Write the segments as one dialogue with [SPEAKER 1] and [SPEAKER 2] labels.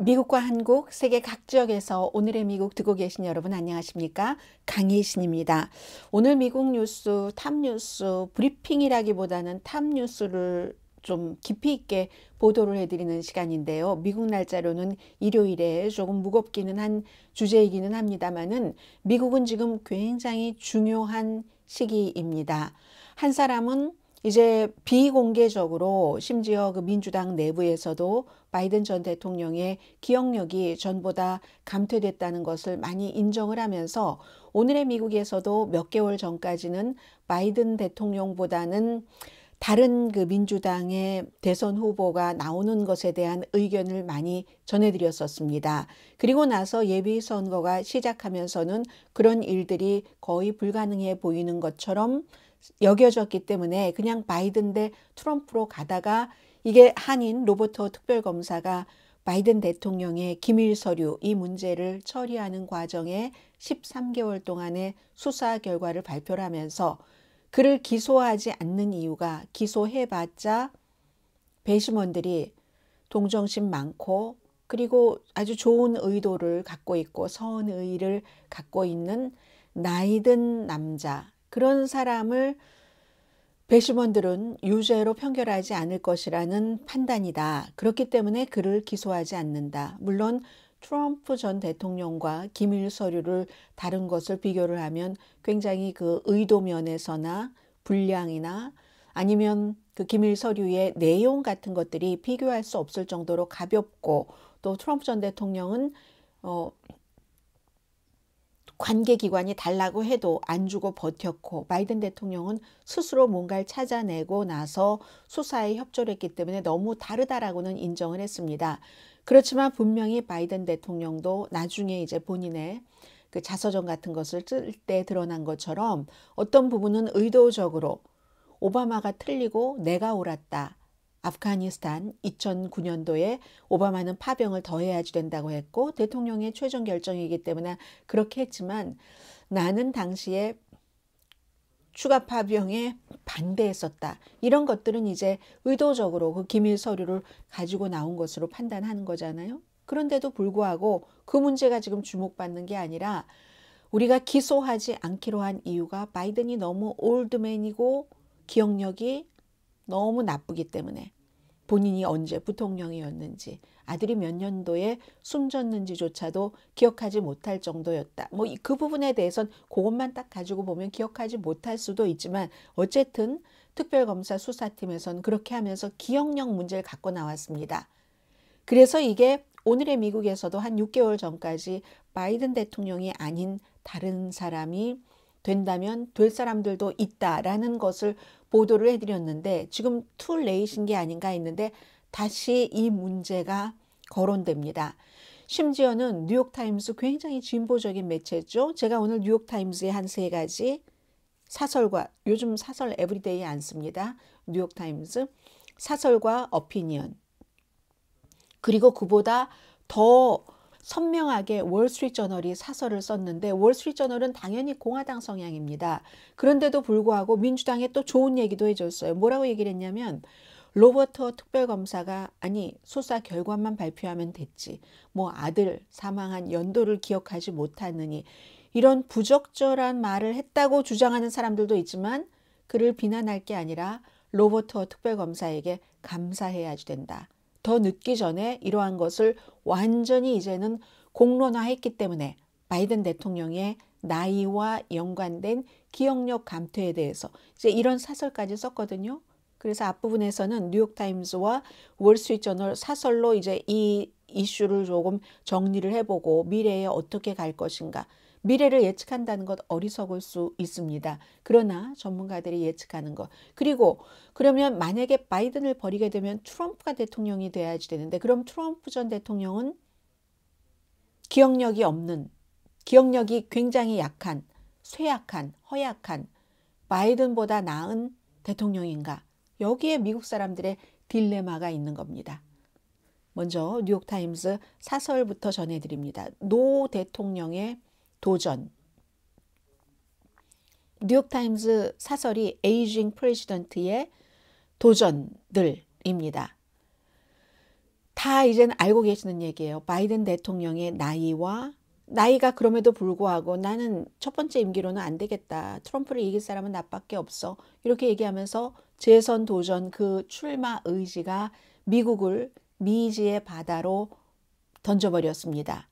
[SPEAKER 1] 미국과 한국, 세계 각 지역에서 오늘의 미국 듣고 계신 여러분 안녕하십니까? 강혜신입니다. 오늘 미국 뉴스, 탑뉴스, 브리핑이라기보다는 탑뉴스를 좀 깊이 있게 보도를 해드리는 시간인데요. 미국 날짜로는 일요일에 조금 무겁기는 한 주제이기는 합니다만은 미국은 지금 굉장히 중요한 시기입니다. 한 사람은 이제 비공개적으로 심지어 그 민주당 내부에서도 바이든 전 대통령의 기억력이 전보다 감퇴됐다는 것을 많이 인정을 하면서 오늘의 미국에서도 몇 개월 전까지는 바이든 대통령보다는 다른 그 민주당의 대선 후보가 나오는 것에 대한 의견을 많이 전해드렸었습니다. 그리고 나서 예비선거가 시작하면서는 그런 일들이 거의 불가능해 보이는 것처럼 여겨졌기 때문에 그냥 바이든 대 트럼프로 가다가 이게 한인 로버트 특별검사가 바이든 대통령의 기밀 서류 이 문제를 처리하는 과정에 13개월 동안의 수사 결과를 발표를 하면서 그를 기소하지 않는 이유가 기소해봤자 배심원들이 동정심 많고 그리고 아주 좋은 의도를 갖고 있고 선의를 갖고 있는 나이든 남자 그런 사람을 배심원들은 유죄로 평결하지 않을 것이라는 판단이다. 그렇기 때문에 그를 기소하지 않는다. 물론 트럼프 전 대통령과 기밀 서류를 다른 것을 비교를 하면 굉장히 그 의도 면에서나 분량이나 아니면 그 기밀 서류의 내용 같은 것들이 비교할 수 없을 정도로 가볍고 또 트럼프 전 대통령은 어, 관계기관이 달라고 해도 안 주고 버텼고 바이든 대통령은 스스로 뭔가를 찾아내고 나서 수사에 협조를 했기 때문에 너무 다르다라고는 인정을 했습니다. 그렇지만 분명히 바이든 대통령도 나중에 이제 본인의 그 자서전 같은 것을 쓸 때 드러난 것처럼 어떤 부분은 의도적으로 오바마가 틀리고 내가 옳았다. 아프가니스탄 2009년도에 오바마는 파병을 더 해야지 된다고 했고 대통령의 최종 결정이기 때문에 그렇게 했지만 나는 당시에 추가 파병에 반대했었다. 이런 것들은 이제 의도적으로 그 기밀 서류를 가지고 나온 것으로 판단하는 거잖아요. 그런데도 불구하고 그 문제가 지금 주목받는 게 아니라 우리가 기소하지 않기로 한 이유가 바이든이 너무 올드맨이고 기억력이 너무 나쁘기 때문에 본인이 언제 부통령이었는지 아들이 몇 년도에 숨졌는지조차도 기억하지 못할 정도였다. 뭐 그 부분에 대해선 그것만 딱 가지고 보면 기억하지 못할 수도 있지만 어쨌든 특별검사 수사팀에선 그렇게 하면서 기억력 문제를 갖고 나왔습니다. 그래서 이게 오늘의 미국에서도 한 6개월 전까지 바이든 대통령이 아닌 다른 사람이 된다면 될 사람들도 있다라는 것을 보도를 해드렸는데 지금 툴 레이신 게 아닌가 했는데 다시 이 문제가 거론됩니다. 심지어는 뉴욕타임스 굉장히 진보적인 매체죠. 제가 오늘 뉴욕타임스의 한세 가지 사설과 요즘 사설 에브리데이 안 씁니다. 뉴욕타임스 사설과 어피니언 그리고 그보다 더 선명하게 월스트리트저널이 사설을 썼는데 월스트리트저널은 당연히 공화당 성향입니다. 그런데도 불구하고 민주당에 또 좋은 얘기도 해줬어요. 뭐라고 얘기를 했냐면 로버트 특별검사가 아니 수사 결과만 발표하면 됐지 뭐 아들 사망한 연도를 기억하지 못하느니 이런 부적절한 말을 했다고 주장하는 사람들도 있지만 그를 비난할 게 아니라 로버트 특별검사에게 감사해야 지 된다. 더 늦기 전에 이러한 것을 완전히 이제는 공론화했기 때문에 바이든 대통령의 나이와 연관된 기억력 감퇴에 대해서 이제 이런 사설까지 썼거든요. 그래서 앞부분에서는 뉴욕타임스와 월스트리트저널 사설로 이제 이 이슈를 조금 정리를 해보고 미래에 어떻게 갈 것인가 미래를 예측한다는 것 어리석을 수 있습니다. 그러나 전문가들이 예측하는 것 그리고 그러면 만약에 바이든을 버리게 되면 트럼프가 대통령이 돼야지 되는데 그럼 트럼프 전 대통령은 기억력이 없는 기억력이 굉장히 약한 쇠약한 허약한 바이든보다 나은 대통령인가 여기에 미국 사람들의 딜레마가 있는 겁니다. 먼저 뉴욕타임스 사설부터 전해드립니다. 노 대통령의 도전. 뉴욕타임즈 사설이 에이징 프레지던트의 도전들입니다. 다 이젠 알고 계시는 얘기예요. 바이든 대통령의 나이와 나이가 그럼에도 불구하고 나는 첫 번째 임기로는 안 되겠다. 트럼프를 이길 사람은 나밖에 없어. 이렇게 얘기하면서 재선 도전 그 출마 의지가 미국을 미지의 바다로 던져버렸습니다.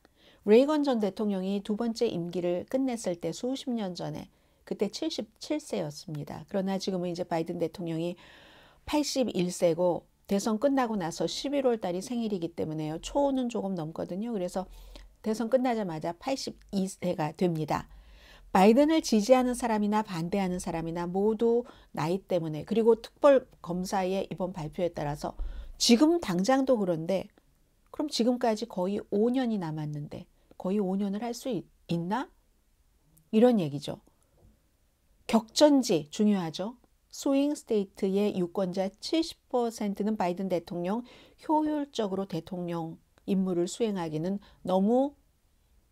[SPEAKER 1] 레이건 전 대통령이 두 번째 임기를 끝냈을 때 수십 년 전에 그때 77세였습니다. 그러나 지금은 이제 바이든 대통령이 81세고 대선 끝나고 나서 11월 달이 생일이기 때문에요. 초는 조금 넘거든요. 그래서 대선 끝나자마자 82세가 됩니다. 바이든을 지지하는 사람이나 반대하는 사람이나 모두 나이 때문에 그리고 특별 검사의 이번 발표에 따라서 지금 당장도 그런데 그럼 지금까지 거의 5년이 남았는데 거의 5년을 할 수 있나? 이런 얘기죠. 격전지 중요하죠. 스윙 스테이트의 유권자 70%는 바이든 대통령 효율적으로 대통령 임무를 수행하기는 너무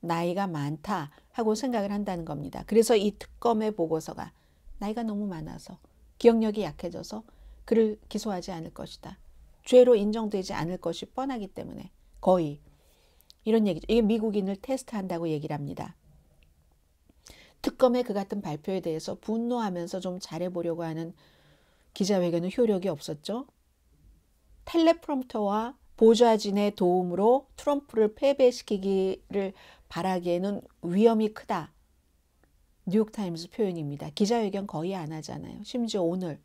[SPEAKER 1] 나이가 많다 하고 생각을 한다는 겁니다. 그래서 이 특검의 보고서가 나이가 너무 많아서 기억력이 약해져서 그를 기소하지 않을 것이다. 죄로 인정되지 않을 것이 뻔하기 때문에 거의 이런 얘기죠. 이게 미국인을 테스트한다고 얘기를 합니다. 특검의 그 같은 발표에 대해서 분노하면서 좀 잘해보려고 하는 기자회견은 효력이 없었죠. 텔레프롬터와 보좌진의 도움으로 트럼프를 패배시키기를 바라기에는 위험이 크다. 뉴욕타임스 표현입니다. 기자회견 거의 안 하잖아요. 심지어 오늘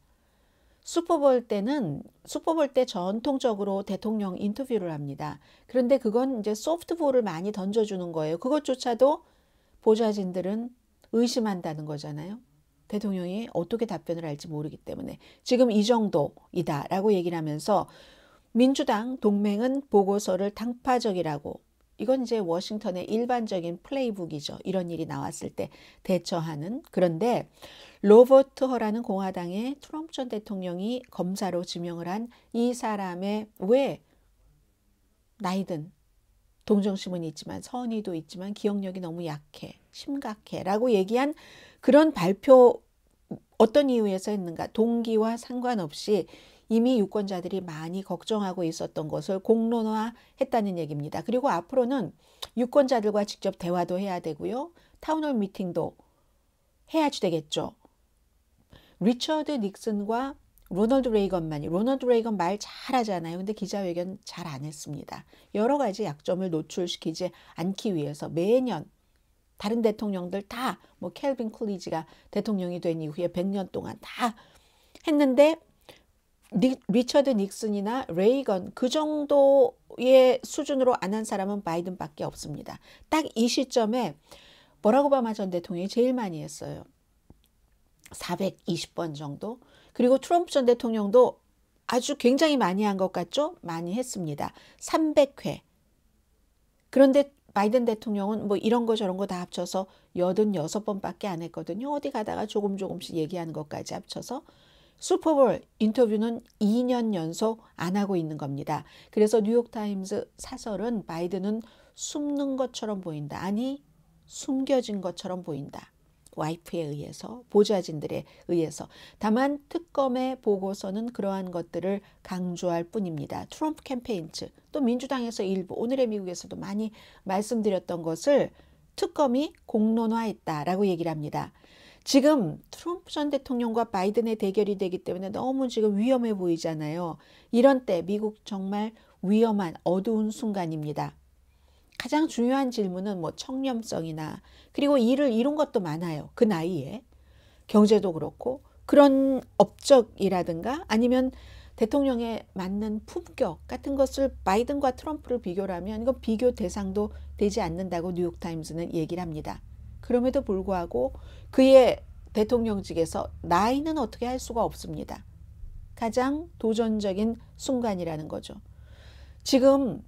[SPEAKER 1] 슈퍼볼 때는 슈퍼볼 때 전통적으로 대통령 인터뷰를 합니다. 그런데 그건 이제 소프트볼을 많이 던져주는 거예요. 그것조차도 보좌진들은 의심한다는 거잖아요. 대통령이 어떻게 답변을 할지 모르기 때문에 지금 이 정도이다라고 얘기를 하면서 민주당 동맹은 보고서를 당파적이라고 이건 이제 워싱턴의 일반적인 플레이북이죠. 이런 일이 나왔을 때 대처하는. 그런데 로버트 허라는 공화당의 트럼프 전 대통령이 검사로 지명을 한 이 사람의 왜 나이든 동정심은 있지만 선의도 있지만 기억력이 너무 약해 심각해라고 얘기한 그런 발표 어떤 이유에서 했는가 동기와 상관없이 이미 유권자들이 많이 걱정하고 있었던 것을 공론화했다는 얘기입니다. 그리고 앞으로는 유권자들과 직접 대화도 해야 되고요. 타운홀 미팅도 해야지 되겠죠. 리처드 닉슨과 로널드 레이건만이 로널드 레이건 말 잘하잖아요. 근데 기자회견 잘 안 했습니다. 여러 가지 약점을 노출시키지 않기 위해서 매년 다른 대통령들 다뭐 켈빈 클리지가 대통령이 된 이후에 100년 동안 다 했는데 리, 처드 닉슨이나 레이건 그 정도의 수준으로 안 한 사람은 바이든밖에 없습니다. 딱 이 시점에 버라고바마전 대통령이 제일 많이 했어요. 420번 정도. 그리고 트럼프 전 대통령도 아주 굉장히 많이 한 것 같죠? 많이 했습니다. 300회. 그런데 바이든 대통령은 뭐 이런 거 저런 거 다 합쳐서 86번밖에 안 했거든요. 어디 가다가 조금 조금씩 얘기하는 것까지 합쳐서 슈퍼볼 인터뷰는 2년 연속 안 하고 있는 겁니다. 그래서 뉴욕타임즈 사설은 바이든은 숨는 것처럼 보인다. 아니, 숨겨진 것처럼 보인다. 와이프에 의해서, 보좌진들에 의해서. 다만 특검의 보고서는 그러한 것들을 강조할 뿐입니다. 트럼프 캠페인 측, 또 민주당에서 일부, 오늘의 미국에서도 많이 말씀드렸던 것을 특검이 공론화했다라고 얘기를 합니다. 지금 트럼프 전 대통령과 바이든의 대결이 되기 때문에 너무 지금 위험해 보이잖아요. 이런 때 미국 정말 위험한 어두운 순간입니다. 가장 중요한 질문은 뭐 청렴성이나 그리고 일을 이룬 것도 많아요. 그 나이에. 경제도 그렇고 그런 업적이라든가 아니면 대통령에 맞는 품격 같은 것을 바이든과 트럼프를 비교하면 이거 비교 대상도 되지 않는다고 뉴욕타임스는 얘기를 합니다. 그럼에도 불구하고 그의 대통령직에서 나이는 어떻게 할 수가 없습니다. 가장 도전적인 순간이라는 거죠. 지금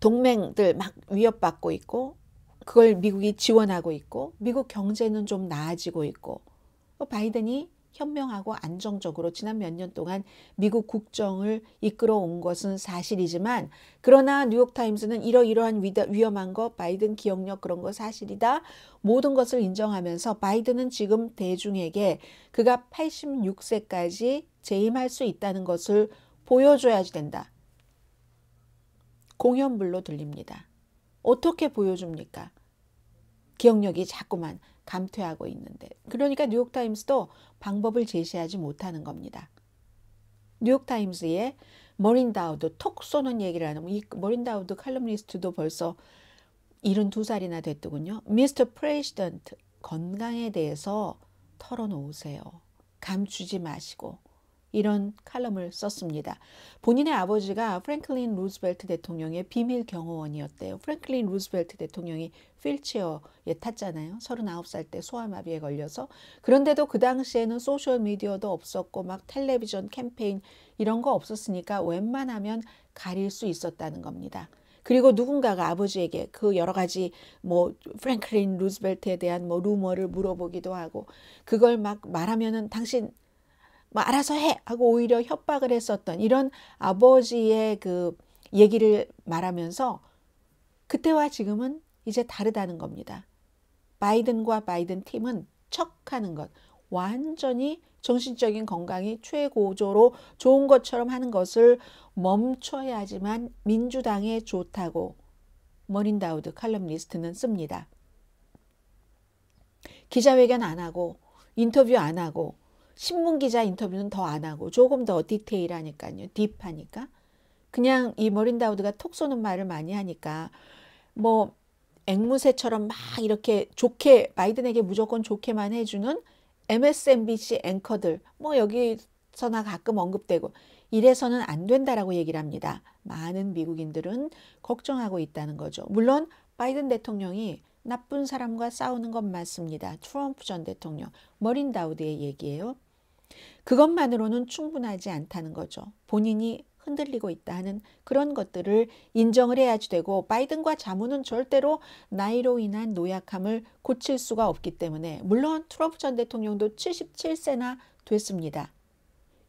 [SPEAKER 1] 동맹들 막 위협받고 있고 그걸 미국이 지원하고 있고 미국 경제는 좀 나아지고 있고 어, 바이든이 현명하고 안정적으로 지난 몇 년 동안 미국 국정을 이끌어 온 것은 사실이지만 그러나 뉴욕타임스는 이러이러한 위험한 것 바이든 기억력 그런 거 사실이다 모든 것을 인정하면서 바이든은 지금 대중에게 그가 86세까지 재임할 수 있다는 것을 보여줘야 지 된다. 공연불로 들립니다. 어떻게 보여줍니까? 기억력이 자꾸만 감퇴하고 있는데 그러니까 뉴욕타임스도 방법을 제시하지 못하는 겁니다. 뉴욕타임스의 머린다우드 톡 쏘는 얘기를 하는 이 머린다우드 칼럼니스트도 벌써 72살이나 됐더군요. 미스터 프레시던트 건강에 대해서 털어놓으세요. 감추지 마시고 이런 칼럼을 썼습니다. 본인의 아버지가 프랭클린 루즈벨트 대통령의 비밀 경호원이었대요. 프랭클린 루즈벨트 대통령이 휠체어에 탔잖아요. 39살 때 소아마비에 걸려서. 그런데도 그 당시에는 소셜미디어도 없었고 막 텔레비전 캠페인 이런 거 없었으니까 웬만하면 가릴 수 있었다는 겁니다. 그리고 누군가가 아버지에게 그 여러 가지 뭐 프랭클린 루즈벨트에 대한 뭐 루머를 물어보기도 하고 그걸 막 말하면은 당신 뭐 알아서 해 하고 오히려 협박을 했었던 이런 아버지의 그 얘기를 말하면서 그때와 지금은 이제 다르다는 겁니다. 바이든과 바이든 팀은 척하는 것 완전히 정신적인 건강이 최고조로 좋은 것처럼 하는 것을 멈춰야지만 민주당에 좋다고 머린다우드 칼럼니스트는 씁니다. 기자회견 안 하고 인터뷰 안 하고 신문 기자 인터뷰는 더 안 하고 조금 더 디테일하니까요. 딥하니까. 그냥 이 머린다우드가 톡 쏘는 말을 많이 하니까 뭐 앵무새처럼 막 이렇게 좋게 바이든에게 무조건 좋게만 해주는 MSNBC 앵커들 뭐 여기서나 가끔 언급되고 이래서는 안 된다라고 얘기를 합니다. 많은 미국인들은 걱정하고 있다는 거죠. 물론 바이든 대통령이 나쁜 사람과 싸우는 건 맞습니다. 트럼프 전 대통령 머린 다우드의 얘기예요. 그것만으로는 충분하지 않다는 거죠. 본인이 흔들리고 있다 하는 그런 것들을 인정을 해야지 되고 바이든과 자문은 절대로 나이로 인한 노약함을 고칠 수가 없기 때문에 물론 트럼프 전 대통령도 77세나 됐습니다.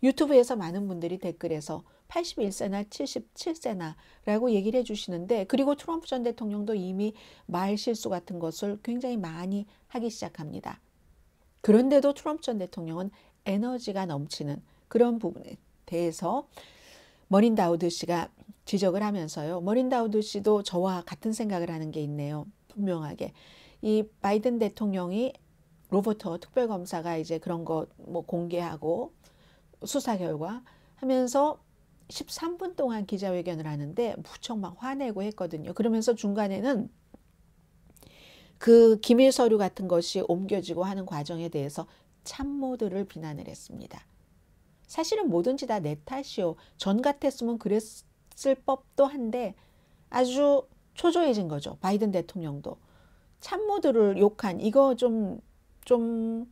[SPEAKER 1] 유튜브에서 많은 분들이 댓글에서 81세나 77세나 라고 얘기를 해주시는데 그리고 트럼프 전 대통령도 이미 말 실수 같은 것을 굉장히 많이 하기 시작합니다. 그런데도 트럼프 전 대통령은 에너지가 넘치는 그런 부분에 대해서 머린 다우드 씨가 지적을 하면서요. 머린 다우드 씨도 저와 같은 생각을 하는 게 있네요. 분명하게. 이 바이든 대통령이 로버트 특별검사가 이제 그런 거 뭐 공개하고 수사 결과 하면서 13분 동안 기자회견을 하는데 무척 막 화내고 했거든요. 그러면서 중간에는 그 기밀 서류 같은 것이 옮겨지고 하는 과정에 대해서 참모들을 비난을 했습니다. 사실은 뭐든지 다 내 탓이요. 전 같았으면 그랬을 법도 한데 아주 초조해진 거죠. 바이든 대통령도. 참모들을 욕한 이거 좀, 좀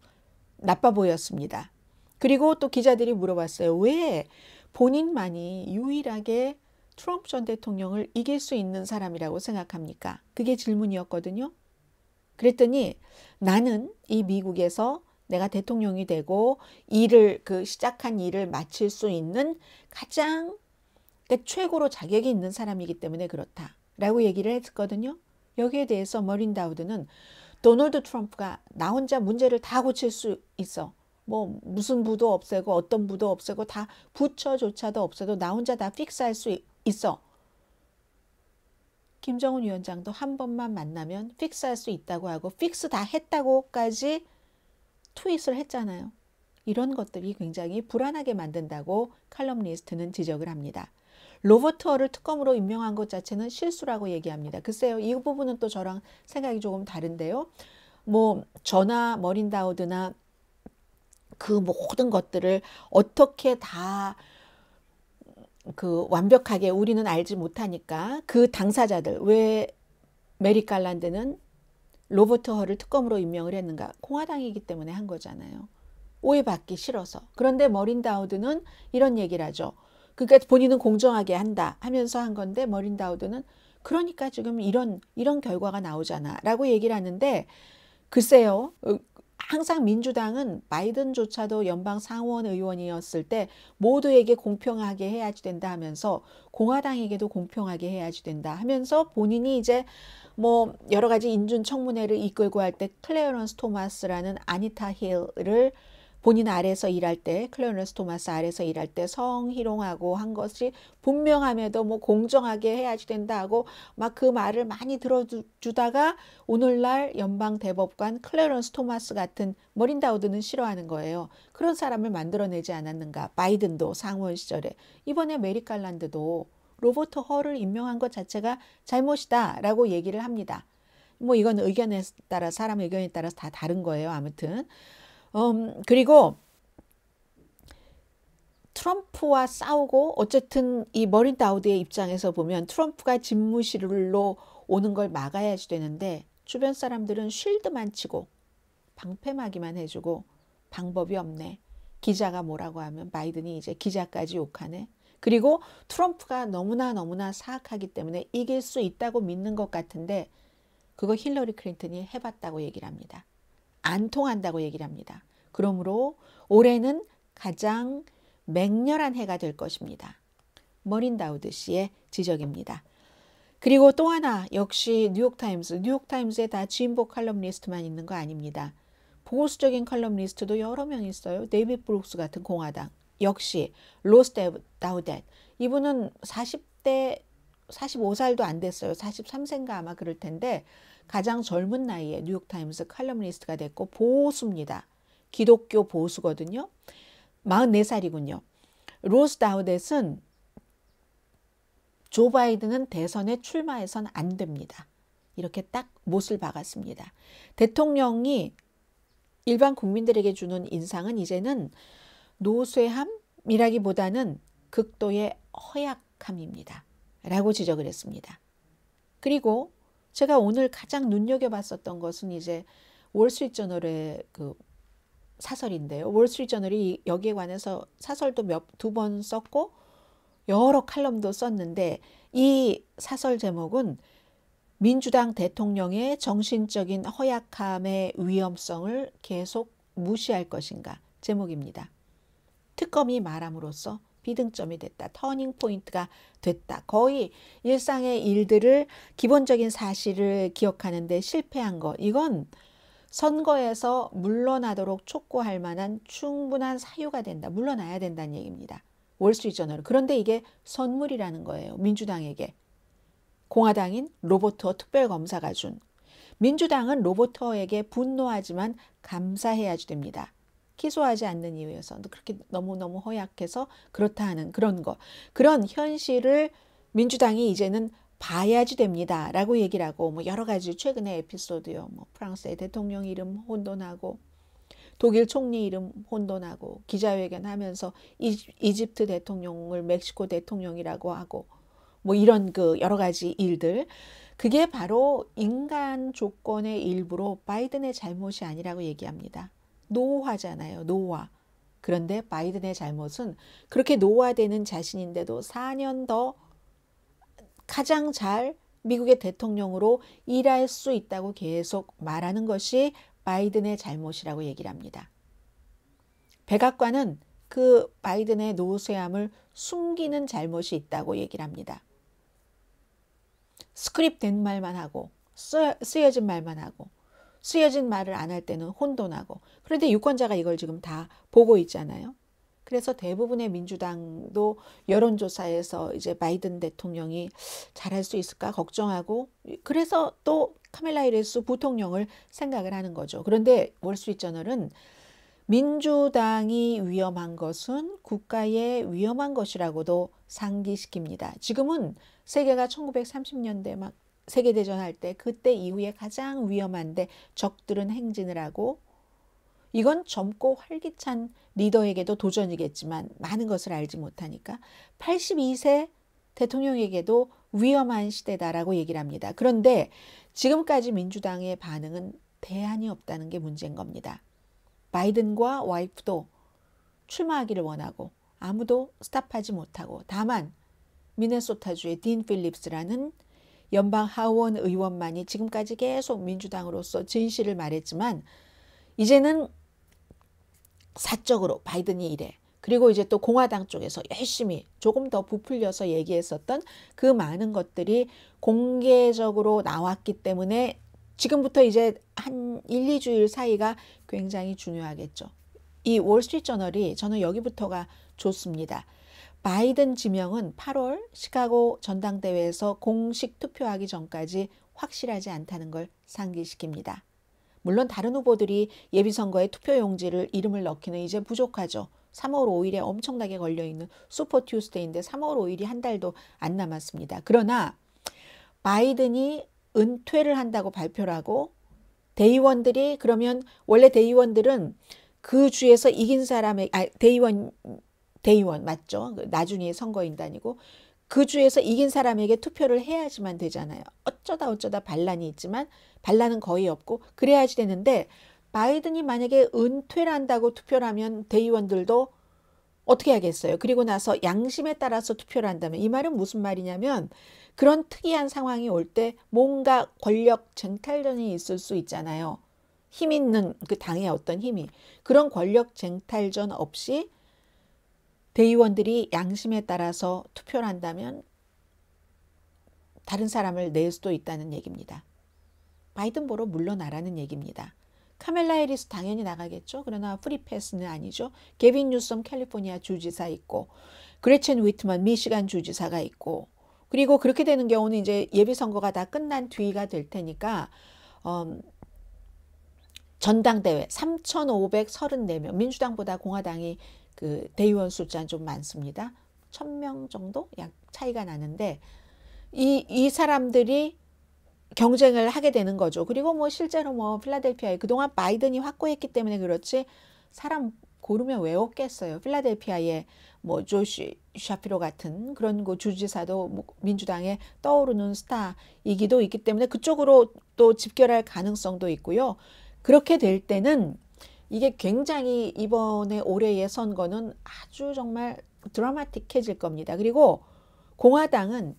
[SPEAKER 1] 나빠 보였습니다. 그리고 또 기자들이 물어봤어요. 왜 본인만이 유일하게 트럼프 전 대통령을 이길 수 있는 사람이라고 생각합니까? 그게 질문이었거든요. 그랬더니 나는 이 미국에서 내가 대통령이 되고 일을 그 시작한 일을 마칠 수 있는 가장 그러니까 최고로 자격이 있는 사람이기 때문에 그렇다라고 얘기를 했거든요. 여기에 대해서 머린 다우드는 도널드 트럼프가 나 혼자 문제를 다 고칠 수 있어. 뭐 무슨 부도 없애고 어떤 부도 없애고 다 부처조차도 없애도 나 혼자 다 픽스할 수 있어. 김정은 위원장도 한 번만 만나면 픽스할 수 있다고 하고 픽스 다 했다고까지 트윗을 했잖아요. 이런 것들이 굉장히 불안하게 만든다고 칼럼니스트는 지적을 합니다. 로버트 어를 특검으로 임명한 것 자체는 실수라고 얘기합니다. 글쎄요, 이 부분은 또 저랑 생각이 조금 다른데요. 뭐 전화 머린다우드나 그 모든 것들을 어떻게 다 그 완벽하게 우리는 알지 못하니까 그 당사자들 왜 메리 갈란드는 로버트 허를 특검으로 임명을 했는가 공화당이기 때문에 한 거잖아요. 오해받기 싫어서. 그런데 머린 다우드는 이런 얘기를 하죠. 그러니까 본인은 공정하게 한다 하면서 한 건데 머린 다우드는 그러니까 지금 이런 이런 결과가 나오잖아라고 얘기를 하는데 글쎄요. 항상 민주당은 바이든조차도 연방 상원 의원이었을 때 모두에게 공평하게 해야지 된다 하면서 공화당에게도 공평하게 해야지 된다 하면서 본인이 이제 뭐 여러 가지 인준 청문회를 이끌고 할 때 클레어런스 토마스라는 아니타 힐을 본인 아래서 일할 때 클레오네스 토마스 아래서 일할 때 성희롱하고 한 것이 분명함에도 뭐 공정하게 해야지 된다 하고 막 그 말을 많이 들어주다가 오늘날 연방 대법관 클레런스 토마스 같은 머린다우드는 싫어하는 거예요. 그런 사람을 만들어내지 않았는가. 바이든도 상원 시절에 이번에 메리 칼란드도 로버트 허를 임명한 것 자체가 잘못이다라고 얘기를 합니다. 뭐 이건 의견에 따라 사람 의견에 따라서 다 다른 거예요. 아무튼 음, 그리고 트럼프와 싸우고 어쨌든 이 머린 다우드의 입장에서 보면 트럼프가 집무실로 오는 걸 막아야지 되는데 주변 사람들은 쉴드만 치고 방패막이만 해주고 방법이 없네. 기자가 뭐라고 하면 바이든이 이제 기자까지 욕하네. 그리고 트럼프가 너무나 너무나 사악하기 때문에 이길 수 있다고 믿는 것 같은데 그거 힐러리 클린턴이 해봤다고 얘기를 합니다. 안 통한다고 얘기를 합니다. 그러므로 올해는 가장 맹렬한 해가 될 것입니다. 머린 다우드 씨의 지적입니다. 그리고 또 하나 역시 뉴욕타임스, 뉴욕타임스에 다주인 칼럼니스트만 있는 거 아닙니다. 보수적인 칼럼니스트도 여러 명 있어요. 데이빗 브룩스 같은 공화당. 역시 로스 다우댓. 이분은 40대 45살도 안 됐어요. 43세인가 아마 그럴 텐데 가장 젊은 나이에 뉴욕타임스 칼럼니스트가 됐고 보수입니다. 기독교 보수거든요. 44살이군요. 로스 다우댓은 조 바이든은 대선에 출마해선 안 됩니다. 이렇게 딱 못을 박았습니다. 대통령이 일반 국민들에게 주는 인상은 이제는 노쇠함이라기보다는 극도의 허약함입니다. 라고 지적을 했습니다. 그리고 제가 오늘 가장 눈여겨봤었던 것은 이제 월스트리트저널의 그 사설인데요. 월스트리트저널이 여기에 관해서 사설도 몇 두 번 썼고 여러 칼럼도 썼는데 이 사설 제목은 민주당 대통령의 정신적인 허약함의 위험성을 계속 무시할 것인가 제목입니다. 특검이 말함으로써 비등점이 됐다. 터닝 포인트가 됐다. 거의 일상의 일들을 기본적인 사실을 기억하는데 실패한 것. 이건 선거에서 물러나도록 촉구할 만한 충분한 사유가 된다. 물러나야 된다는 얘기입니다. 월수이 저널. 그런데 이게 선물이라는 거예요. 민주당에게. 공화당인 로버트 특별검사가 준. 민주당은 로버트에게 분노하지만 감사해야지 됩니다. 희소하지 않는 이유에서 그렇게 너무너무 허약해서 그렇다 하는 그런 거 그런 현실을 민주당이 이제는 봐야지 됩니다. 라고 얘기를 하고, 뭐 여러 가지 최근의 에피소드요. 뭐 프랑스의 대통령 이름 혼돈하고, 독일 총리 이름 혼돈하고, 기자회견 하면서 이집트 대통령을 멕시코 대통령이라고 하고, 뭐 이런 그 여러 가지 일들. 그게 바로 인간 조건의 일부로 바이든의 잘못이 아니라고 얘기합니다. 노화잖아요. 노화. 그런데 바이든의 잘못은 그렇게 노화되는 자신인데도 4년 더 가장 잘 미국의 대통령으로 일할 수 있다고 계속 말하는 것이 바이든의 잘못이라고 얘기를 합니다. 백악관은 그 바이든의 노쇠함을 숨기는 잘못이 있다고 얘기를 합니다. 스크립 된 말만 하고 쓰여진 말만 하고 쓰여진 말을 안 할 때는 혼돈하고 그런데 유권자가 이걸 지금 다 보고 있잖아요. 그래서 대부분의 민주당도 여론조사에서 이제 바이든 대통령이 잘할 수 있을까 걱정하고 그래서 또 카멜라 이레스 부통령을 생각을 하는 거죠. 그런데 월스트리트저널은 민주당이 위험한 것은 국가의 위험한 것이라고도 상기시킵니다. 지금은 세계가 1930년대 막 세계대전 할 때 그때 이후에 가장 위험한데 적들은 행진을 하고 이건 젊고 활기찬 리더에게도 도전이겠지만 많은 것을 알지 못하니까 82세 대통령에게도 위험한 시대다라고 얘기를 합니다. 그런데 지금까지 민주당의 반응은 대안이 없다는 게 문제인 겁니다. 바이든과 와이프도 출마하기를 원하고 아무도 스탑하지 못하고 다만 미네소타주의 딘 필립스라는 연방 하원 의원만이 지금까지 계속 민주당으로서 진실을 말했지만 이제는 사적으로 바이든이 이래. 그리고 이제 또 공화당 쪽에서 열심히 조금 더 부풀려서 얘기했었던 그 많은 것들이 공개적으로 나왔기 때문에 지금부터 이제 한 1, 2주일 사이가 굉장히 중요하겠죠. 이 월스트리트저널이 저는 여기부터가 좋습니다. 바이든 지명은 8월 시카고 전당대회에서 공식 투표하기 전까지 확실하지 않다는 걸 상기시킵니다. 물론 다른 후보들이 예비선거에 투표용지를 이름을 넣기는 이제 부족하죠. 3월 5일에 엄청나게 걸려있는 슈퍼 튜스데이인데 3월 5일이 한 달도 안 남았습니다. 그러나 바이든이 은퇴를 한다고 발표를 하고 대의원들이 그러면 원래 대의원들은 그 주에서 이긴 사람의 아, 대의원 대의원 맞죠? 그 나중에 선거인단이고 그 주에서 이긴 사람에게 투표를 해야지만 되잖아요. 어쩌다 어쩌다 반란이 있지만 반란은 거의 없고 그래야지 되는데 바이든이 만약에 은퇴를 한다고 투표를 하면 대의원들도 어떻게 하겠어요? 그리고 나서 양심에 따라서 투표를 한다면 이 말은 무슨 말이냐면 그런 특이한 상황이 올 때 뭔가 권력 쟁탈전이 있을 수 있잖아요. 힘 있는 그 당의 어떤 힘이 그런 권력 쟁탈전 없이 대의원들이 양심에 따라서 투표를 한다면 다른 사람을 낼 수도 있다는 얘기입니다. 바이든 보러 물러나라는 얘기입니다. 카멜라 해리스 당연히 나가겠죠. 그러나 프리패스는 아니죠. 게빈 뉴섬 캘리포니아 주지사 있고 그레첸 위트먼 미시간 주지사가 있고 그리고 그렇게 되는 경우는 이제 예비선거가 다 끝난 뒤가 될 테니까 음, 전당대회 3,534명 민주당보다 공화당이 그 대의원 숫자는 좀 많습니다. 1 0 0 0명 정도 약 차이가 나는데 이, 이 사람들이 경쟁을 하게 되는 거죠. 그리고 뭐 실제로 뭐 필라델피아에 그동안 바이든이 확고했기 때문에 그렇지 사람 고르면 왜 없겠어요. 필라델피아에 뭐 조시 샤피로 같은 그런 그 주지사도 뭐 민주당에 떠오르는 스타이기도 있기 때문에 그쪽으로 또 집결할 가능성도 있고요. 그렇게 될 때는 이게 굉장히 이번에 올해의 선거는 아주 정말 드라마틱해질 겁니다. 그리고 공화당은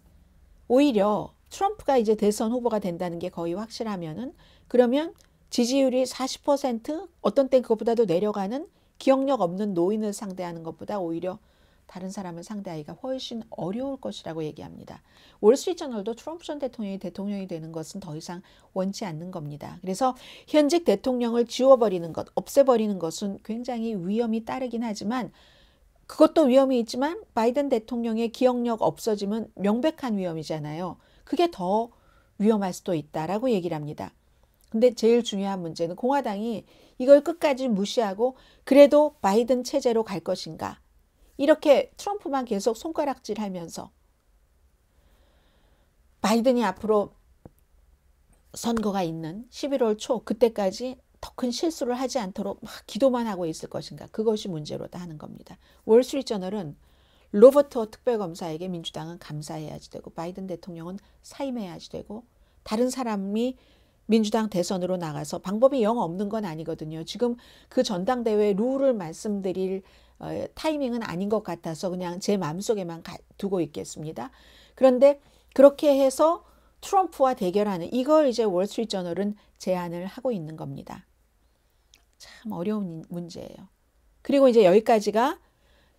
[SPEAKER 1] 오히려 트럼프가 이제 대선 후보가 된다는 게 거의 확실하면은 그러면 지지율이 40% 어떤 땐 그것보다도 내려가는 기억력 없는 노인을 상대하는 것보다 오히려 다른 사람을 상대하기가 훨씬 어려울 것이라고 얘기합니다. 월스트리트저널도 트럼프 전 대통령이 대통령이 되는 것은 더 이상 원치 않는 겁니다. 그래서 현직 대통령을 지워버리는 것, 없애버리는 것은 굉장히 위험이 따르긴 하지만 그것도 위험이 있지만 바이든 대통령의 기억력 없어짐은 명백한 위험이잖아요. 그게 더 위험할 수도 있다라고 얘기를 합니다. 근데 제일 중요한 문제는 공화당이 이걸 끝까지 무시하고 그래도 바이든 체제로 갈 것인가 이렇게 트럼프만 계속 손가락질 하면서 바이든이 앞으로 선거가 있는 11월 초 그때까지 더 큰 실수를 하지 않도록 막 기도만 하고 있을 것인가 그것이 문제로다 하는 겁니다. 월스트리트저널은 로버트 특별검사에게 민주당은 감사해야지 되고 바이든 대통령은 사임해야지 되고 다른 사람이 민주당 대선으로 나가서 방법이 영 없는 건 아니거든요. 지금 그 전당대회 룰을 말씀드릴 어, 타이밍은 아닌 것 같아서 그냥 제 마음속에만 두고 있겠습니다. 그런데 그렇게 해서 트럼프와 대결하는 이걸 이제 월스트리트저널은 제안을 하고 있는 겁니다. 참 어려운 문제예요. 그리고 이제 여기까지가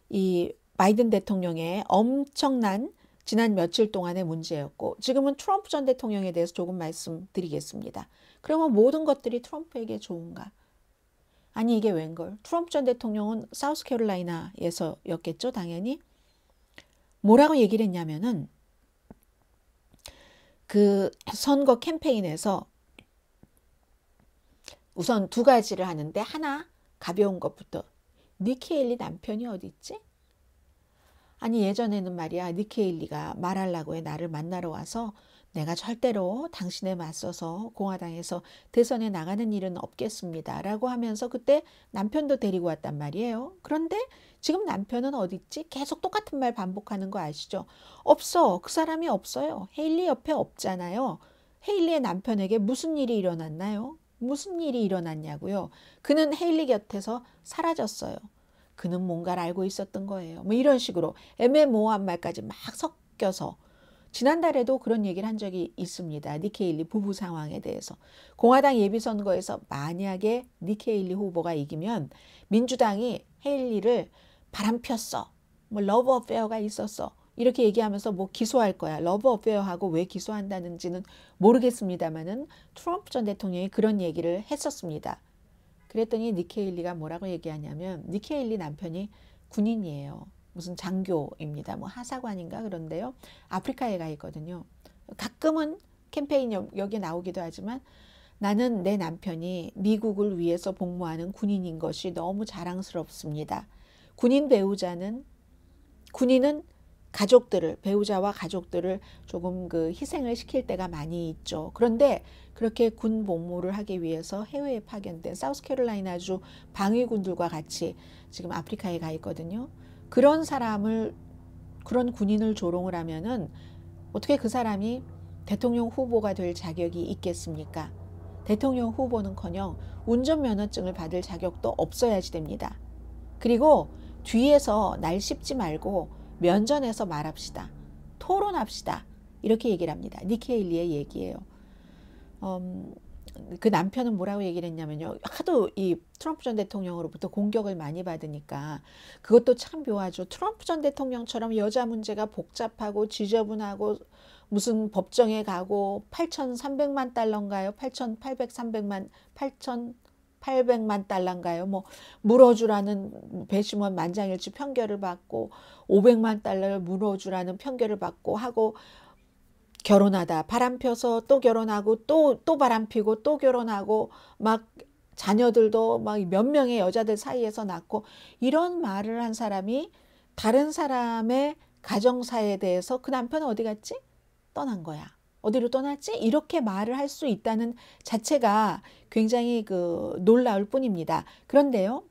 [SPEAKER 1] 이 바이든 대통령의 엄청난 지난 며칠 동안의 문제였고 지금은 트럼프 전 대통령에 대해서 조금 말씀드리겠습니다. 그러면 모든 것들이 트럼프에게 좋은가? 아니 이게 웬걸? 트럼프 전 대통령은 사우스캐롤라이나에서였겠죠, 당연히. 뭐라고 얘기를 했냐면은 그 선거 캠페인에서 우선 두 가지를 하는데 하나 가벼운 것부터 니케일리 남편이 어디 있지? 아니 예전에는 말이야 니케일리가 말하려고 해 나를 만나러 와서 내가 절대로 당신에 맞서서 공화당에서 대선에 나가는 일은 없겠습니다. 라고 하면서 그때 남편도 데리고 왔단 말이에요. 그런데 지금 남편은 어디있지 계속 똑같은 말 반복하는 거 아시죠? 없어. 그 사람이 없어요. 헤일리 옆에 없잖아요. 헤일리의 남편에게 무슨 일이 일어났나요? 무슨 일이 일어났냐고요. 그는 헤일리 곁에서 사라졌어요. 그는 뭔가를 알고 있었던 거예요. 뭐 이런 식으로 애매모호한 말까지 막 섞여서 지난달에도 그런 얘기를 한 적이 있습니다. 니케일리 부부 상황에 대해서. 공화당 예비선거에서 만약에 니케일리 후보가 이기면 민주당이 헤일리를 바람 폈어. 뭐 러브 어페어가 있었어. 이렇게 얘기하면서 뭐 기소할 거야. 러브 어페어하고 왜 기소한다는지는 모르겠습니다만은 트럼프 전 대통령이 그런 얘기를 했었습니다. 그랬더니 니케일리가 뭐라고 얘기하냐면 니케일리 남편이 군인이에요. 무슨 장교입니다. 뭐 하사관인가 그런데요. 아프리카에 가 있거든요. 가끔은 캠페인 여기에 나오기도 하지만 나는 내 남편이 미국을 위해서 복무하는 군인인 것이 너무 자랑스럽습니다. 군인 배우자는 군인은 가족들을 배우자와 가족들을 조금 그 희생을 시킬 때가 많이 있죠. 그런데 그렇게 군 복무를 하기 위해서 해외에 파견된 사우스캐롤라이나주 방위군들과 같이 지금 아프리카에 가 있거든요. 그런 사람을 그런 군인을 조롱을 하면은 어떻게 그 사람이 대통령 후보가 될 자격이 있겠습니까? 대통령 후보는커녕 운전면허증을 받을 자격도 없어야지 됩니다. 그리고 뒤에서 날 씹지 말고 면전에서 말합시다. 토론합시다. 이렇게 얘기를 합니다. 니케일리의 얘기예요. 음, 그 남편은 뭐라고 얘기를 했냐면요. 하도 이 트럼프 전 대통령으로부터 공격을 많이 받으니까 그것도 참 묘하죠. 트럼프 전 대통령처럼 여자 문제가 복잡하고 지저분하고 무슨 법정에 가고 8,300만 달러인가요? 8,800, 만 8,800만 달러인가요? 뭐 물어주라는 배심원 만장일치 편결을 받고 500만 달러를 물어주라는 편결을 받고 하고 결혼하다 바람 펴서 또 결혼하고 또 또 바람 피고 또 결혼하고 막 자녀들도 막 몇 명의 여자들 사이에서 낳고 이런 말을 한 사람이 다른 사람의 가정사에 대해서 그 남편 은 어디 갔지? 떠난 거야. 어디로 떠났지? 이렇게 말을 할 수 있다는 자체가 굉장히 그 놀라울 뿐입니다. 그런데요.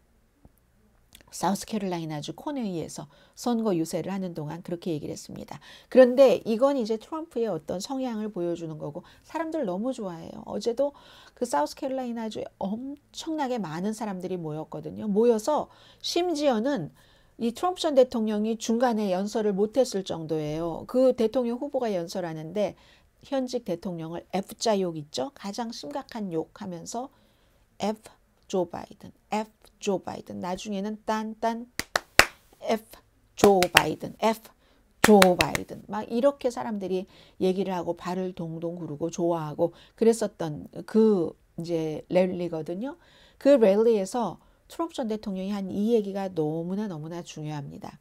[SPEAKER 1] 사우스캐롤라이나주 코네이에서 선거 유세를 하는 동안 그렇게 얘기를 했습니다. 그런데 이건 이제 트럼프의 어떤 성향을 보여주는 거고 사람들 너무 좋아해요. 어제도 그 사우스캐롤라이나주에 엄청나게 많은 사람들이 모였거든요. 모여서 심지어는 이 트럼프 전 대통령이 중간에 연설을 못했을 정도예요. 그 대통령 후보가 연설하는데 현직 대통령을 F자 욕 있죠? 가장 심각한 욕하면서 F 조 바이든, F 조 바이든, 나중에는 딴딴 F 조 바이든, F 조 바이든 막 이렇게 사람들이 얘기를 하고 발을 동동 구르고 좋아하고 그랬었던 그 이제 랠리거든요. 그 랠리에서 트럼프 전 대통령이 한 이 얘기가 너무나 너무나 중요합니다.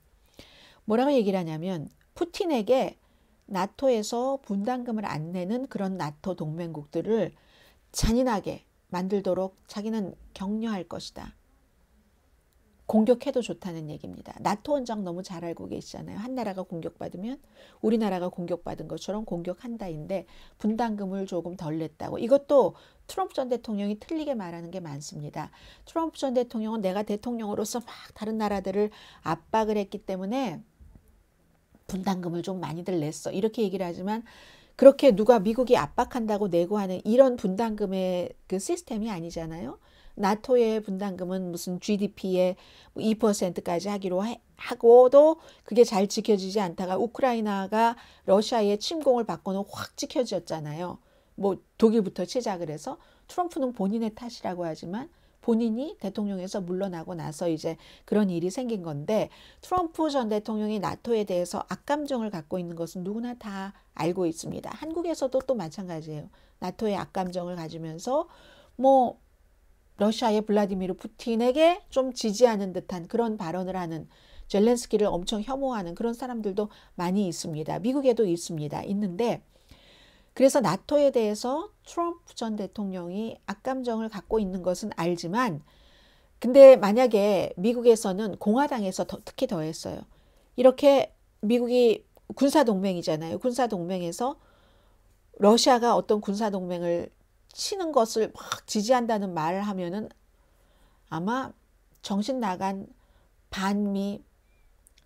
[SPEAKER 1] 뭐라고 얘기를 하냐면 푸틴에게 나토에서 분담금을 안 내는 그런 나토 동맹국들을 잔인하게 만들도록 자기는 격려할 것이다. 공격해도 좋다는 얘기입니다. 나토 원장 너무 잘 알고 계시잖아요. 한 나라가 공격받으면 우리나라가 공격받은 것처럼 공격한다인데 분담금을 조금 덜 냈다고. 이것도 트럼프 전 대통령이 틀리게 말하는 게 많습니다. 트럼프 전 대통령은 내가 대통령으로서 막 다른 나라들을 압박을 했기 때문에 분담금을 좀 많이들 냈어. 이렇게 얘기를 하지만 그렇게 누가 미국이 압박한다고 내고하는 이런 분담금의 그 시스템이 아니잖아요. 나토의 분담금은 무슨 GDP의 2%까지 뭐 하기로 해, 하고도 그게 잘 지켜지지 않다가 우크라이나가 러시아의 침공을 받고는 확 지켜졌잖아요. 뭐 독일부터 시작을 해서 트럼프는 본인의 탓이라고 하지만 본인이 대통령에서 물러나고 나서 이제 그런 일이 생긴 건데 트럼프 전 대통령이 나토에 대해서 악감정을 갖고 있는 것은 누구나 다 알고 있습니다. 한국에서도 또 마찬가지예요. 나토의 악감정을 가지면서 뭐 러시아의 블라디미르 푸틴에게 좀 지지하는 듯한 그런 발언을 하는 젤렌스키를 엄청 혐오하는 그런 사람들도 많이 있습니다. 미국에도 있습니다. 있는데 그래서 나토에 대해서 트럼프 전 대통령이 악감정을 갖고 있는 것은 알지만 근데 만약에 미국에서는 공화당에서 더, 특히 더했어요. 이렇게 미국이 군사동맹이잖아요. 군사동맹에서 러시아가 어떤 군사동맹을 치는 것을 막 지지한다는 말을 하면은 아마 정신 나간 반미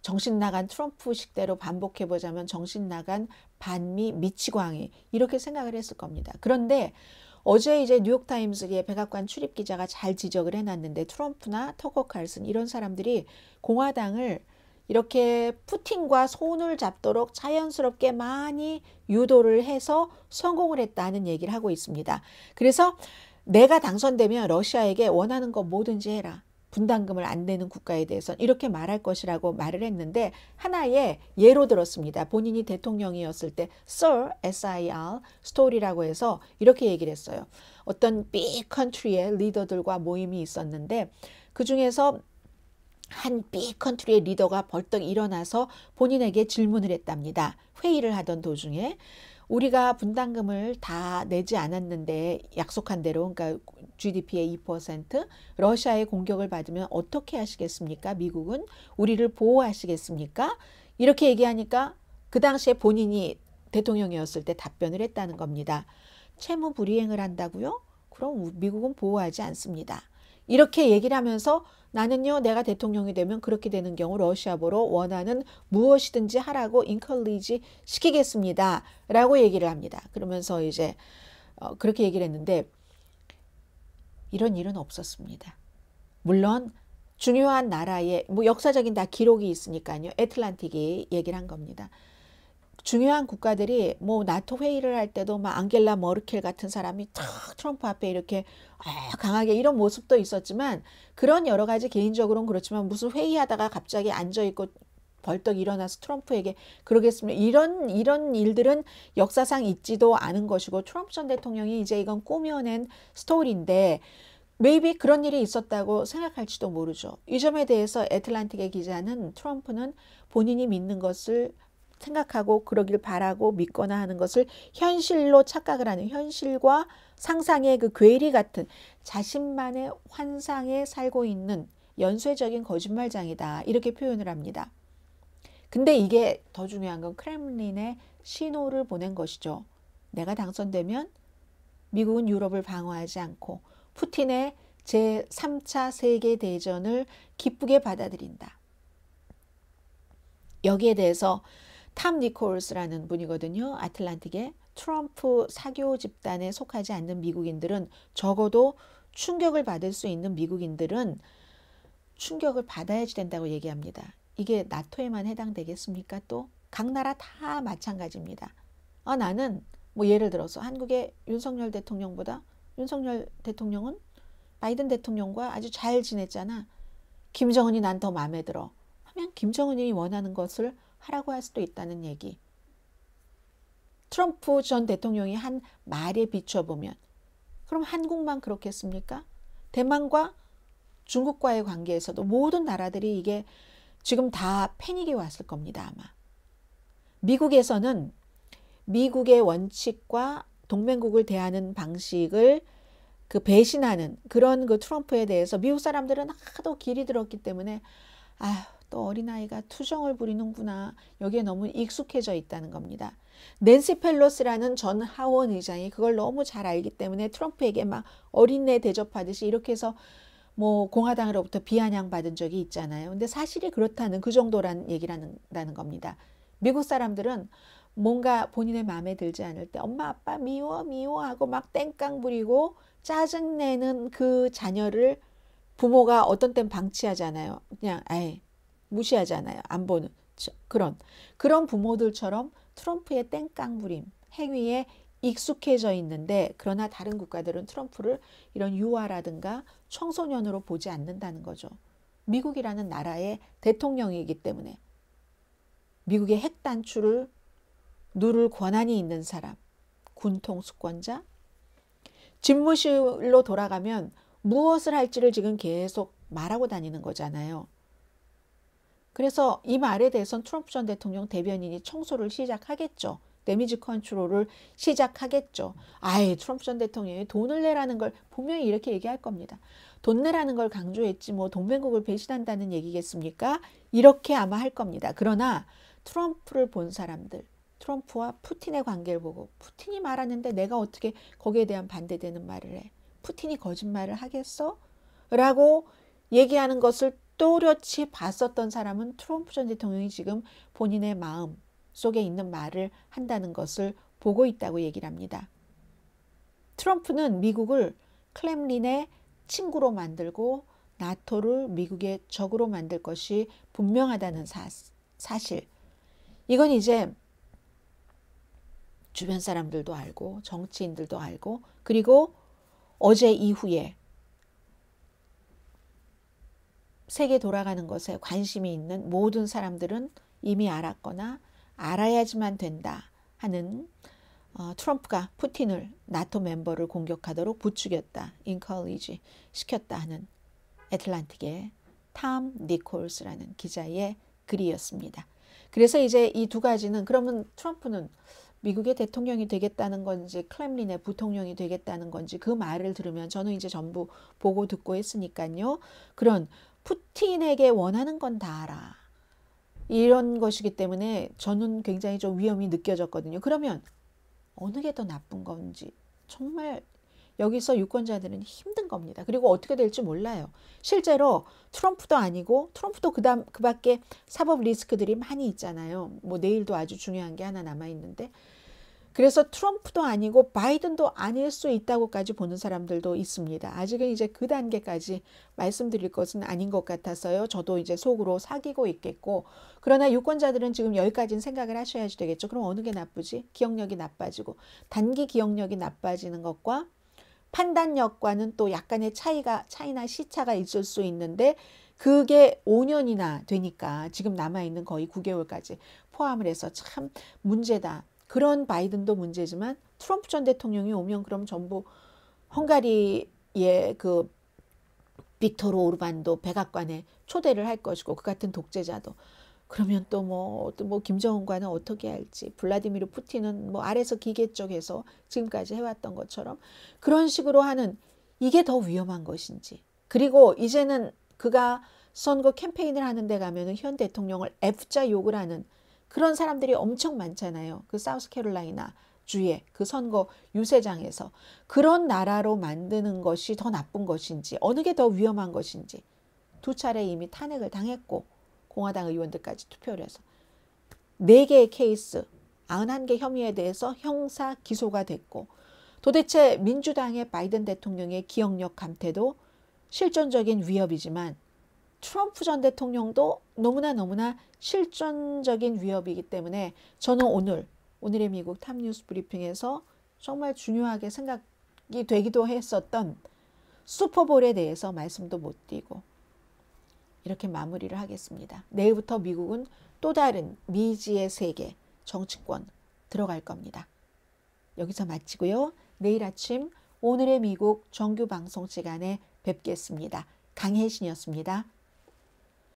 [SPEAKER 1] 정신 나간 트럼프식대로 반복해 보자면 정신 나간 반미 미치광이 이렇게 생각을 했을 겁니다. 그런데 어제 이제 뉴욕타임스의 백악관 출입 기자가 잘 지적을 해놨는데 트럼프나 터커 칼슨 이런 사람들이 공화당을 이렇게 푸틴과 손을 잡도록 자연스럽게 많이 유도를 해서 성공을 했다는 얘기를 하고 있습니다. 그래서 내가 당선되면 러시아에게 원하는 거 뭐든지 해라. 분담금을 안 내는 국가에 대해서는 이렇게 말할 것이라고 말을 했는데 하나의 예로 들었습니다. 본인이 대통령이었을 때 Sir, S-I-R, 스토리라고 해서 이렇게 얘기를 했어요. 어떤 b 컨트리의 리더들과 모임이 있었는데 그 중에서 한 b 컨트리의 리더가 벌떡 일어나서 본인에게 질문을 했답니다. 회의를 하던 도중에 우리가 분담금을 다 내지 않았는데 약속한 대로 그러니까 GDP의 2% 러시아의 공격을 받으면 어떻게 하시겠습니까? 미국은 우리를 보호하시겠습니까? 이렇게 얘기하니까 그 당시에 본인이 대통령이었을 때 답변을 했다는 겁니다. 채무 불이행을 한다고요? 그럼 미국은 보호하지 않습니다. 이렇게 얘기를 하면서 나는요, 내가 대통령이 되면 그렇게 되는 경우 러시아보로 원하는 무엇이든지 하라고 인컬리지 시키겠습니다. 라고 얘기를 합니다. 그러면서 이제 어, 그렇게 얘기를 했는데 이런 일은 없었습니다. 물론 중요한 나라의 뭐 역사적인 다 기록이 있으니까요. 애틀란틱이 얘기를 한 겁니다. 중요한 국가들이 뭐 나토 회의를 할 때도 막 뭐 앙겔라 머르켈 같은 사람이 탁 트럼프 앞에 이렇게 아, 강하게 이런 모습도 있었지만 그런 여러 가지 개인적으로는 그렇지만 무슨 회의하다가 갑자기 앉아 있고 벌떡 일어나서 트럼프에게 그러겠습니다. 이런 이런 일들은 역사상 있지도 않은 것이고 트럼프 전 대통령이 이제 이건 꾸며낸 스토리인데 메이비 그런 일이 있었다고 생각할지도 모르죠. 이 점에 대해서 애틀란틱의 기자는 트럼프는 본인이 믿는 것을 생각하고 그러길 바라고 믿거나 하는 것을 현실로 착각을 하는 현실과 상상의 그 괴리 같은 자신만의 환상에 살고 있는 연쇄적인 거짓말장이다. 이렇게 표현을 합니다. 근데 이게 더 중요한 건 크렘린의 신호를 보낸 것이죠. 내가 당선되면 미국은 유럽을 방어하지 않고 푸틴의 제3차 세계대전을 기쁘게 받아들인다. 여기에 대해서 탐 니콜스라는 분이거든요. 아틀란틱의 트럼프 사교 집단에 속하지 않는 미국인들은 적어도 충격을 받을 수 있는 미국인들은 충격을 받아야지 된다고 얘기합니다. 이게 나토에만 해당되겠습니까? 또 각 나라 다 마찬가지입니다. 아 나는 뭐 예를 들어서 한국의 윤석열 대통령보다 윤석열 대통령은 바이든 대통령과 아주 잘 지냈잖아. 김정은이 난 더 마음에 들어. 하면 김정은이 원하는 것을 하라고 할 수도 있다는 얘기. 트럼프 전 대통령이 한 말에 비춰보면 그럼 한국만 그렇겠습니까? 대만과 중국과의 관계에서도 모든 나라들이 이게 지금 다 패닉이 왔을 겁니다, 아마. 미국에서는 미국의 원칙과 동맹국을 대하는 방식을 그 배신하는 그런 그 트럼프에 대해서 미국 사람들은 하도 길이 들었기 때문에 아또 어린아이가 투정을 부리는구나. 여기에 너무 익숙해져 있다는 겁니다. 낸시 펠로스라는 전 하원 의장이 그걸 너무 잘 알기 때문에 트럼프에게 막 어린애 대접하듯이 이렇게 해서 뭐 공화당으로부터 비아냥받은 적이 있잖아요. 근데 사실이 그렇다는 그 정도란 얘기라는 겁니다. 미국 사람들은 뭔가 본인의 마음에 들지 않을 때 엄마 아빠 미워 미워 하고 막 땡깡 부리고 짜증내는 그 자녀를 부모가 어떤 땐 방치하잖아요. 그냥 에이 무시하잖아요. 안 보는 그런 그런 부모들처럼 트럼프의 땡깡 부림 행위에 익숙해져 있는데 그러나 다른 국가들은 트럼프를 이런 유아라든가 청소년으로 보지 않는다는 거죠. 미국이라는 나라의 대통령이기 때문에 미국의 핵 단추를 누를 권한이 있는 사람, 군통 수권자, 집무실로 돌아가면 무엇을 할지를 지금 계속 말하고 다니는 거잖아요. 그래서 이 말에 대해선 트럼프 전 대통령 대변인이 청소를 시작하겠죠. 데미지 컨트롤을 시작하겠죠. 아예 트럼프 전 대통령이 돈을 내라는 걸 분명히 이렇게 얘기할 겁니다. 돈 내라는 걸 강조했지 뭐 동맹국을 배신한다는 얘기겠습니까? 이렇게 아마 할 겁니다. 그러나 트럼프를 본 사람들, 트럼프와 푸틴의 관계를 보고 푸틴이 말하는데 내가 어떻게 거기에 대한 반대되는 말을 해? 푸틴이 거짓말을 하겠어? 라고 얘기하는 것을 또렷이 봤었던 사람은 트럼프 전 대통령이 지금 본인의 마음 속에 있는 말을 한다는 것을 보고 있다고 얘기를 합니다. 트럼프는 미국을 클렘린의 친구로 만들고 나토를 미국의 적으로 만들 것이 분명하다는 사, 사실. 이건 이제 주변 사람들도 알고 정치인들도 알고 그리고 어제 이후에 세계 돌아가는 것에 관심이 있는 모든 사람들은 이미 알았거나 알아야지만 된다 하는 어, 트럼프가 푸틴을 나토 멤버를 공격하도록 부추겼다, 인컬리지 시켰다 하는 애틀란틱의 탐 니콜스라는 기자의 글이었습니다. 그래서 이제 이 두 가지는 그러면 트럼프는 미국의 대통령이 되겠다는 건지 클렘린의 부통령이 되겠다는 건지 그 말을 들으면 저는 이제 전부 보고 듣고 했으니까요. 그런 푸틴에게 원하는 건 다 알아. 이런 것이기 때문에 저는 굉장히 좀 위험이 느껴졌거든요. 그러면 어느 게 더 나쁜 건지 정말 여기서 유권자들은 힘든 겁니다. 그리고 어떻게 될지 몰라요. 실제로 트럼프도 아니고 트럼프도 그다음 그밖에 사법 리스크들이 많이 있잖아요. 뭐 내일도 아주 중요한 게 하나 남아 있는데 그래서 트럼프도 아니고 바이든도 아닐 수 있다고까지 보는 사람들도 있습니다. 아직은 이제 그 단계까지 말씀드릴 것은 아닌 것 같아서요. 저도 이제 속으로 사귀고 있겠고 그러나 유권자들은 지금 여기까지는 생각을 하셔야지 되겠죠. 그럼 어느 게 나쁘지? 기억력이 나빠지고 단기 기억력이 나빠지는 것과 판단력과는 또 약간의 차이가 차이나 시차가 있을 수 있는데 그게 5년이나 되니까 지금 남아 있는 거의 9개월까지 포함을 해서 참 문제다. 그런 바이든도 문제지만 트럼프 전 대통령이 오면 그럼 전부 헝가리의 그 빅토르 오르반도 백악관에 초대를 할 것이고 그 같은 독재자도 그러면 또 뭐또뭐 뭐 김정은과는 어떻게 할지 블라디미르 푸틴은 뭐 아래서 기계 쪽에서 지금까지 해왔던 것처럼 그런 식으로 하는 이게 더 위험한 것인지 그리고 이제는 그가 선거 캠페인을 하는데 가면은 현 대통령을 F자 욕을 하는 그런 사람들이 엄청 많잖아요. 그 사우스캐롤라이나 주에 그 선거 유세장에서 그런 나라로 만드는 것이 더 나쁜 것인지 어느 게 더 위험한 것인지 두 차례 이미 탄핵을 당했고 공화당 의원들까지 투표를 해서 네 개의 케이스 91개 혐의에 대해서 형사 기소가 됐고 도대체 민주당의 바이든 대통령의 기억력 감퇴도 실존적인 위협이지만 트럼프 전 대통령도 너무나 너무나 실존적인 위협이기 때문에 저는 오늘 오늘의 미국 탑뉴스 브리핑에서 정말 중요하게 생각이 되기도 했었던 슈퍼볼에 대해서 말씀도 못 드리고 이렇게 마무리를 하겠습니다. 내일부터 미국은 또 다른 미지의 세계 정치권 들어갈 겁니다. 여기서 마치고요. 내일 아침 오늘의 미국 정규 방송 시간에 뵙겠습니다. 강혜신이었습니다.